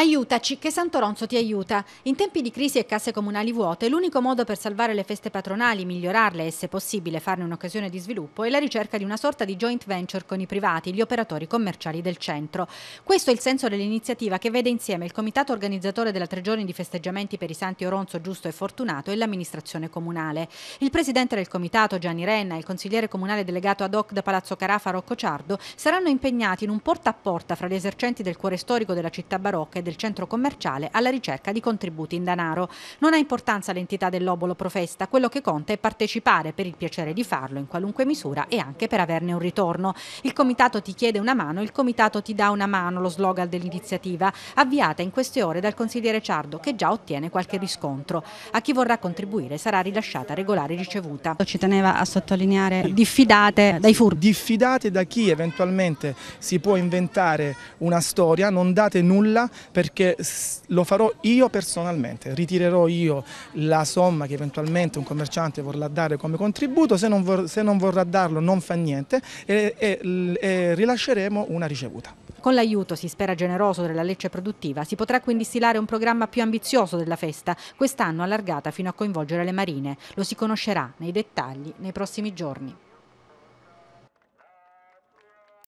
Aiutaci, che Santo Santoronzo ti aiuta. In tempi di crisi e casse comunali vuote, l'unico modo per salvare le feste patronali, migliorarle e, se possibile, farne un'occasione di sviluppo è la ricerca di una sorta di joint venture con i privati, gli operatori commerciali del centro. Questo è il senso dell'iniziativa che vede insieme il comitato organizzatore della tre giorni di festeggiamenti per i santi Oronzo Giusto e Fortunato e l'amministrazione comunale. Il presidente del comitato, Gianni Renna, e il consigliere comunale delegato ad hoc da Palazzo Carafa, Rocco Ciardo, saranno impegnati in un porta a porta fra gli esercenti del cuore storico della città barocca e del del centro commerciale alla ricerca di contributi in denaro. Non ha importanza l'entità dell'obolo profesta, quello che conta è partecipare per il piacere di farlo in qualunque misura e anche per averne un ritorno. Il comitato ti chiede una mano, il comitato ti dà una mano, lo slogan dell'iniziativa, avviata in queste ore dal consigliere Ciardo che già ottiene qualche riscontro. A chi vorrà contribuire sarà rilasciata regolare ricevuta. Ci teneva a sottolineare diffidate dai furti. Diffidate da chi eventualmente si può inventare una storia, non date nulla per perché lo farò io personalmente, ritirerò io la somma che eventualmente un commerciante vorrà dare come contributo, se non, vor, se non vorrà darlo non fa niente e, e, e rilasceremo una ricevuta. Con l'aiuto, si spera generoso, della Lecce produttiva si potrà quindi stilare un programma più ambizioso della festa, quest'anno allargata fino a coinvolgere le marine. Lo si conoscerà nei dettagli nei prossimi giorni.